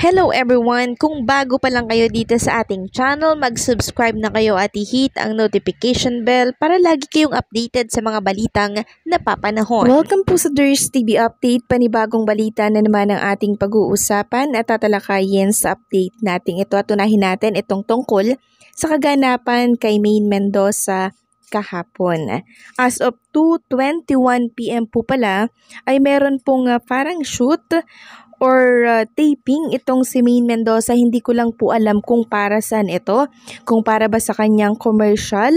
Hello everyone! Kung bago pa lang kayo dito sa ating channel, mag-subscribe na kayo at i-hit ang notification bell para lagi kayong updated sa mga balitang napapanahon. Welcome po sa Durs TV Update, panibagong balita na naman ang ating pag-uusapan at tatalakayin sa update natin. Ito at tunahin natin itong tungkol sa kaganapan kay Maine Mendoza kahapon. As of 2.21pm po pala ay meron pong uh, parang shoot or uh, taping itong si Maine Mendoza. Hindi ko lang po alam kung para saan ito. Kung para ba sa kanyang commercial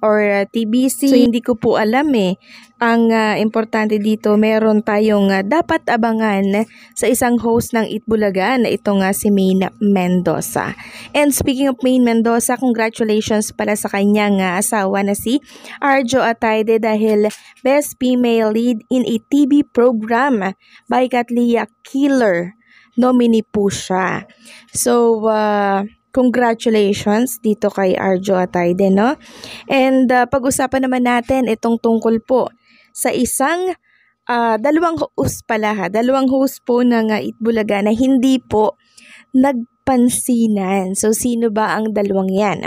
or uh, TBC. So, hindi ko po alam eh. Ang uh, importante dito, meron tayong uh, dapat abangan sa isang host ng Itbulaga na ito nga uh, si Maine Mendoza. And speaking of Maine Mendoza, congratulations pala sa kanyang uh, asawa na si Arjo Atayde dahil Best Female Lead in a TV Program by Katlia Kila Miller. Nominee po siya. So, uh, congratulations dito kay Arjo Atayde, no? And uh, pag-usapan naman natin itong tungkol po sa isang uh, dalawang host pala ha, dalawang host po ng uh, Itbulaga na hindi po nag pansinan. So, sino ba ang dalawang yan?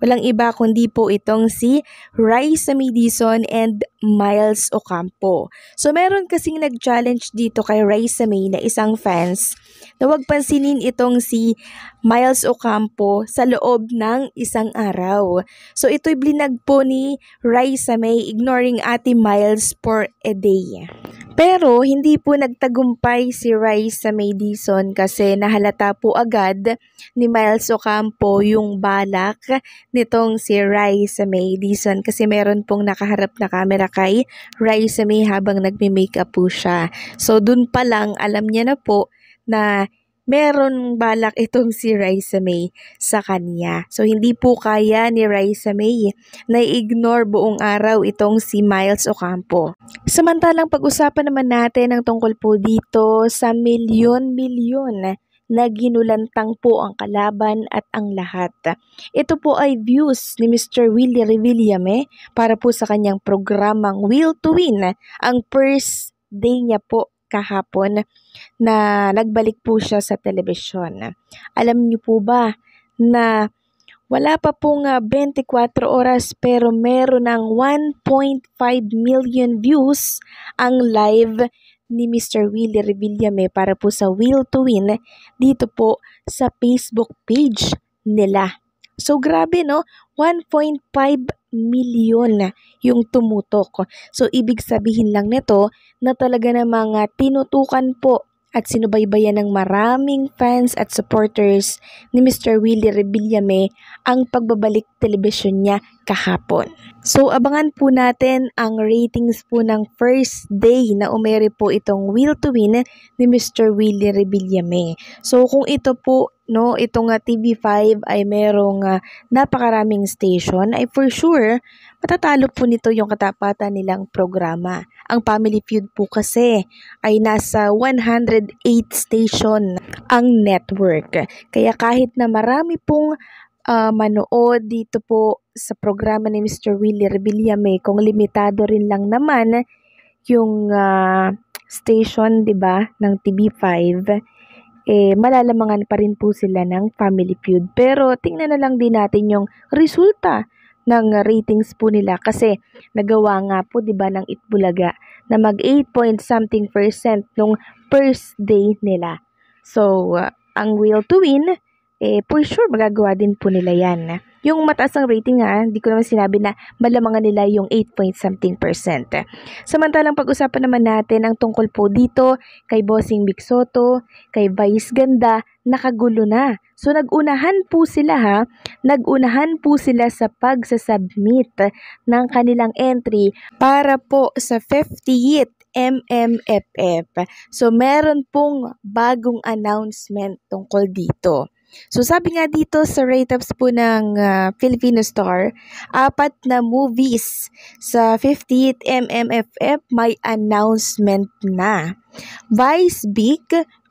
Walang iba kundi po itong si Rice Medison and Miles Ocampo. So, meron kasing nag-challenge dito kay Rice May na isang fans na huwag pansinin itong si Miles Ocampo sa loob ng isang araw. So, ito'y blinag po ni Rice May ignoring ati Miles for a day. Pero hindi po nagtagumpay si Rice sa Madison kasi nahalata po agad ni Miles Ocampo yung balak nitong si Rice sa Madison kasi meron pong nakaharap na camera kay Rice sa May habang nagme-makeup po siya. So dun pa lang alam niya na po na meron balak itong si Raisa May sa kanya. So, hindi po kaya ni Raisa May na ignore buong araw itong si Miles Ocampo. Samantalang pag-usapan naman natin ang tungkol po dito sa milyon-milyon na ginulantang po ang kalaban at ang lahat. Ito po ay views ni Mr. Willie Revillame para po sa kanyang programang Will to Win, ang first day niya po kahapon na nagbalik po siya sa telebisyon. Alam niyo po ba na wala pa pong 24 ah, oras pero meron ng 1.5 million views ang live ni Mr. Willie Revillame para po sa Will to Win dito po sa Facebook page nila. So grabe no, 1.5 milyon yung tumutok. So, ibig sabihin lang nito na talaga namang uh, tinutukan po at sinubaybayan ng maraming fans at supporters ni Mr. Willie Rebillame ang pagbabalik telebisyon niya kahapon. So abangan po natin ang ratings po ng first day na umere po itong Will to Win ni Mr. Willie Rebillame. So kung ito po no, itong uh, ah, TV5 ay merong uh, napakaraming station ay for sure matatalo po nito yung katapatan nilang programa. Ang Family Feud po kasi ay nasa 108 station ang network. Kaya kahit na marami pong uh, manood dito po sa programa ni Mr. Willie Rebillame kung limitado rin lang naman yung uh, station, 'di ba, ng TV5 eh malalamangan pa rin po sila ng Family Feud. Pero tingnan na lang din natin yung resulta ng ratings po nila kasi nagawa nga po 'di ba ng Itbulaga na mag 8 point something percent nung first day nila. So, uh, ang will to win eh for sure magagawa din po nila yan. Yung mataas ang rating nga, hindi ko naman sinabi na malamangan nila yung 8 point something percent. Samantalang pag-usapan naman natin ang tungkol po dito kay Bossing Big Soto, kay Vice Ganda, nakagulo na. So nagunahan po sila ha, nagunahan po sila sa pagsasubmit ng kanilang entry para po sa 50th MMFF. So meron pong bagong announcement tungkol dito. So sabi nga dito sa rateups po ng uh, Filipino Star, apat na movies sa 50th MMFF may announcement na. Vice Big,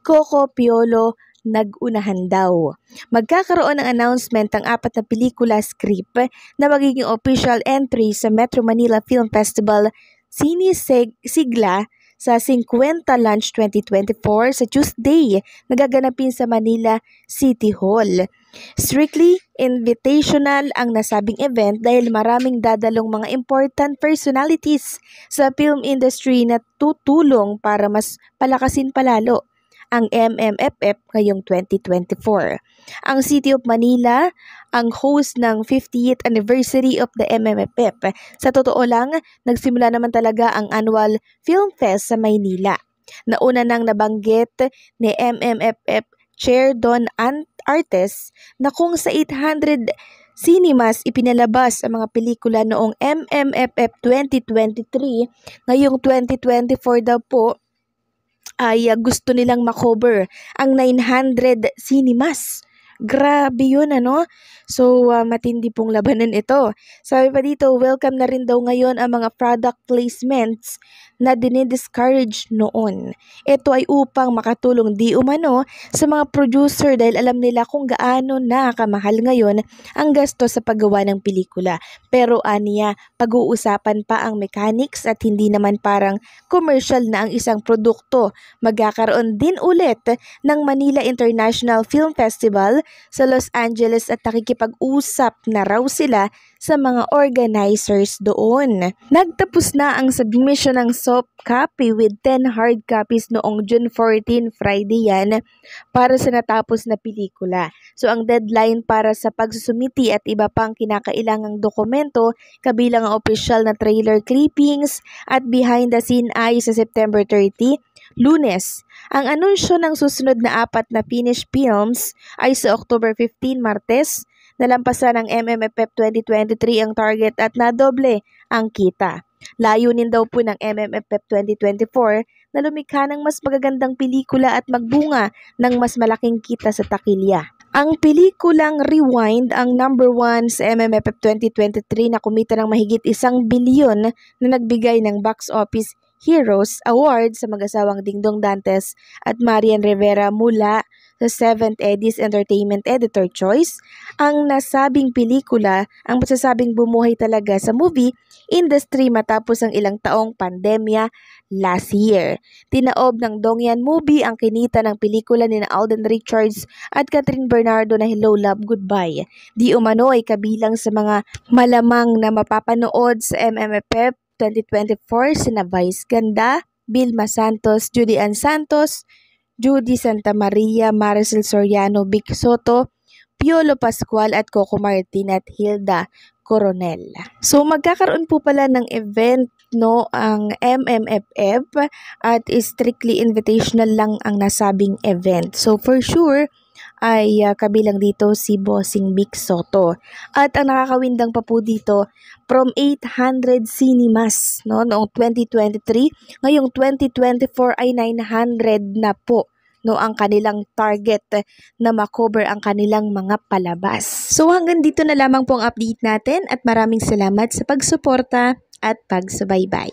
Coco Piolo, nagunahan daw. Magkakaroon ng announcement ang apat na pelikula script na magiging official entry sa Metro Manila Film Festival Sinisig Sigla sa 50 Lunch 2024 sa Tuesday na gaganapin sa Manila City Hall. Strictly invitational ang nasabing event dahil maraming dadalong mga important personalities sa film industry na tutulong para mas palakasin palalo ang MMFF ngayong 2024. Ang City of Manila ang host ng 50th anniversary of the MMFF. Sa totoo lang, nagsimula naman talaga ang annual Film Fest sa Maynila. Nauna nang nabanggit ni MMFF Chair Don Ant Artes na kung sa 800 cinemas ipinalabas ang mga pelikula noong MMFF 2023, ngayong 2024 daw po ay ah, gusto nilang makover ang 900 cinemas Grabe yun, ano? So, uh, matindi pong labanan ito. Sabi pa dito, welcome na rin daw ngayon ang mga product placements na dinidiscourage noon. Ito ay upang makatulong di umano sa mga producer dahil alam nila kung gaano nakamahal ngayon ang gasto sa paggawa ng pelikula. Pero aniya, pag-uusapan pa ang mechanics at hindi naman parang commercial na ang isang produkto. Magkakaroon din ulit ng Manila International Film Festival sa Los Angeles at nakikipag-usap na raw sila sa mga organizers doon. Nagtapos na ang submission ng soft copy with 10 hard copies noong June 14, Friday yan, para sa natapos na pelikula. So ang deadline para sa pagsusumiti at iba pang kinakailangang dokumento kabilang ang official na trailer clippings at behind the scene ay sa September 30 Lunes, ang anunsyo ng susunod na apat na Finnish films ay sa October 15, Martes, nalampasan ng MMFF 2023 ang target at nadoble ang kita. Layunin daw po ng MMFF 2024 na lumikha ng mas magagandang pelikula at magbunga ng mas malaking kita sa takilya. Ang pelikulang Rewind ang number 1 sa MMFF 2023 na kumita ng mahigit isang bilyon na nagbigay ng box office Heroes Award sa mag-asawang Dingdong Dantes at Marian Rivera mula sa 7th Edis Entertainment Editor Choice, ang nasabing pelikula ang masasabing bumuhay talaga sa movie industry matapos ang ilang taong pandemya last year. Tinaob ng Dongyan Movie ang kinita ng pelikula ni Alden Richards at Catherine Bernardo na Hello Love Goodbye. Di umano ay kabilang sa mga malamang na mapapanood sa MMFF 2024 sina Vice Ganda, Vilma Santos, Judy Ann Santos, Judy Santa Maria, Maricel Soriano, Vic Soto, Piolo Pascual at Coco Martin at Hilda Coronel. So magkakaroon po pala ng event no ang MMFF at strictly invitational lang ang nasabing event. So for sure, ay uh, kabilang dito si Bossing Big Soto. At ang nakakawindang pa po dito, from 800 cinemas no, noong 2023, ngayong 2024 ay 900 na po no ang kanilang target na makover ang kanilang mga palabas. So hanggang dito na lamang po ang update natin at maraming salamat sa pagsuporta at pagsubaybay.